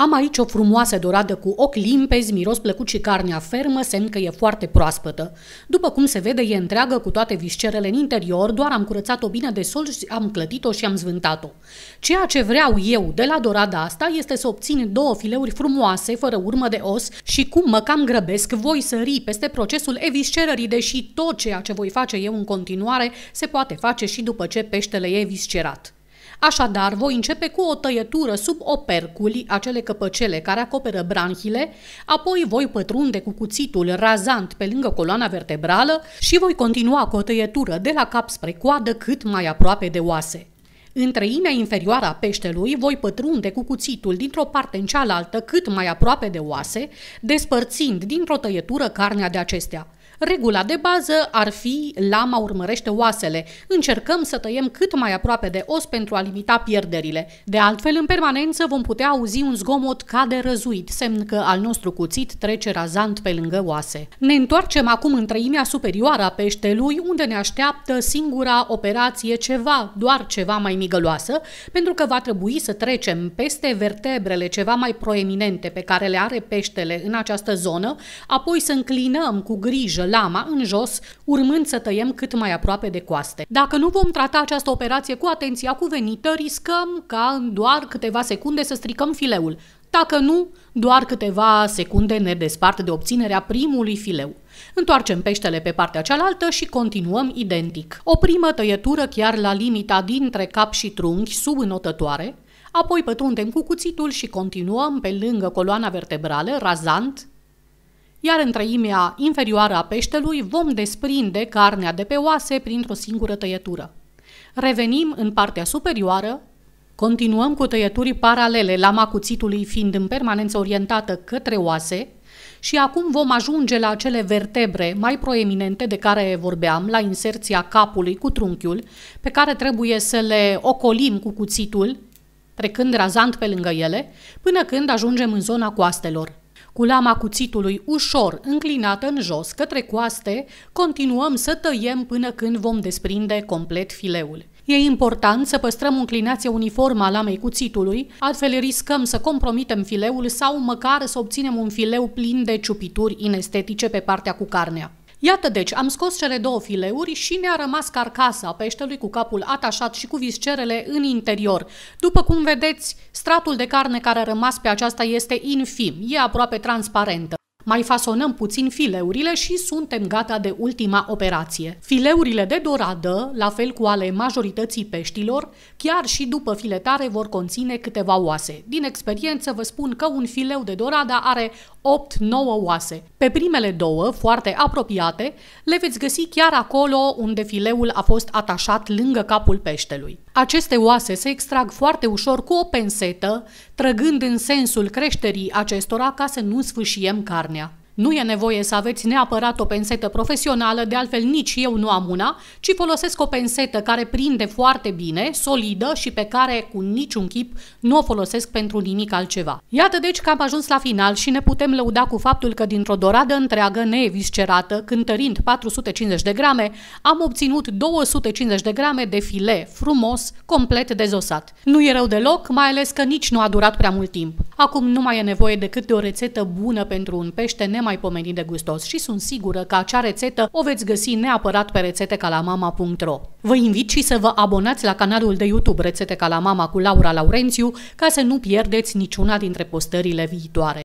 Am aici o frumoasă doradă cu ochi limpezi, miros plăcut și carnea fermă, semn că e foarte proaspătă. După cum se vede, e întreagă cu toate viscerele în interior, doar am curățat-o bine de sol și am clătit-o și am zvântat-o. Ceea ce vreau eu de la dorada asta este să obțin două fileuri frumoase, fără urmă de os și cum mă cam grăbesc, voi sări peste procesul eviscerării, deși tot ceea ce voi face eu în continuare se poate face și după ce peștele e eviscerat. Așadar, voi începe cu o tăietură sub operculi, acele căpăcele care acoperă branhile, apoi voi pătrunde cu cuțitul razant pe lângă coloana vertebrală și voi continua cu o tăietură de la cap spre coadă cât mai aproape de oase. În treimea inferioară a peștelui voi pătrunde cu cuțitul dintr-o parte în cealaltă cât mai aproape de oase, despărțind dintr-o tăietură carnea de acestea. Regula de bază ar fi lama urmărește oasele. Încercăm să tăiem cât mai aproape de os pentru a limita pierderile. De altfel, în permanență vom putea auzi un zgomot ca de răzuit, semn că al nostru cuțit trece razant pe lângă oase. Ne întoarcem acum în treimea superioară a peștelui, unde ne așteaptă singura operație ceva, doar ceva mai migăloasă, pentru că va trebui să trecem peste vertebrele ceva mai proeminente pe care le are peștele în această zonă, apoi să înclinăm cu grijă lama în jos, urmând să tăiem cât mai aproape de coaste. Dacă nu vom trata această operație cu atenția cuvenită, riscăm ca în doar câteva secunde să stricăm fileul. Dacă nu, doar câteva secunde ne despart de obținerea primului fileu. Întoarcem peștele pe partea cealaltă și continuăm identic. O primă tăietură chiar la limita dintre cap și trunchi, sub înotătoare, apoi pătrundem cu cuțitul și continuăm pe lângă coloana vertebrală, razant, iar în treimea inferioară a peștelui vom desprinde carnea de pe oase printr-o singură tăietură. Revenim în partea superioară, continuăm cu tăieturi paralele, la cuțitului fiind în permanență orientată către oase, și acum vom ajunge la acele vertebre mai proeminente de care vorbeam, la inserția capului cu trunchiul, pe care trebuie să le ocolim cu cuțitul, trecând razant pe lângă ele, până când ajungem în zona coastelor. Cu lama cuțitului ușor înclinată în jos către coaste, continuăm să tăiem până când vom desprinde complet fileul. E important să păstrăm înclinația uniformă a lamei cuțitului, altfel riscăm să compromitem fileul sau măcar să obținem un fileu plin de ciupituri inestetice pe partea cu carnea. Iată deci, am scos cele două fileuri și ne a rămas carcasa peștelui cu capul atașat și cu viscerele în interior. După cum vedeți, stratul de carne care a rămas pe aceasta este infim, e aproape transparentă. Mai fasonăm puțin fileurile și suntem gata de ultima operație. Fileurile de doradă, la fel cu ale majorității peștilor, chiar și după filetare vor conține câteva oase. Din experiență vă spun că un fileu de dorada are 8-9 oase. Pe primele două, foarte apropiate, le veți găsi chiar acolo unde fileul a fost atașat lângă capul peștelui. Aceste oase se extrag foarte ușor cu o pensetă, trăgând în sensul creșterii acestora ca să nu sfâșiem carnea. Nu e nevoie să aveți neapărat o pensetă profesională, de altfel nici eu nu am una, ci folosesc o pensetă care prinde foarte bine, solidă și pe care cu niciun chip nu o folosesc pentru nimic altceva. Iată deci că am ajuns la final și ne putem lăuda cu faptul că dintr-o doradă întreagă neeviscerată, cântărind 450 de grame, am obținut 250 de grame de file frumos, complet dezosat. Nu e rău deloc, mai ales că nici nu a durat prea mult timp. Acum nu mai e nevoie decât de o rețetă bună pentru un pește nemaipomenit de gustos și sunt sigură că acea rețetă o veți găsi neapărat pe rețete mama.ro. Vă invit și să vă abonați la canalul de YouTube Rețete ca la mama cu Laura Laurențiu ca să nu pierdeți niciuna dintre postările viitoare.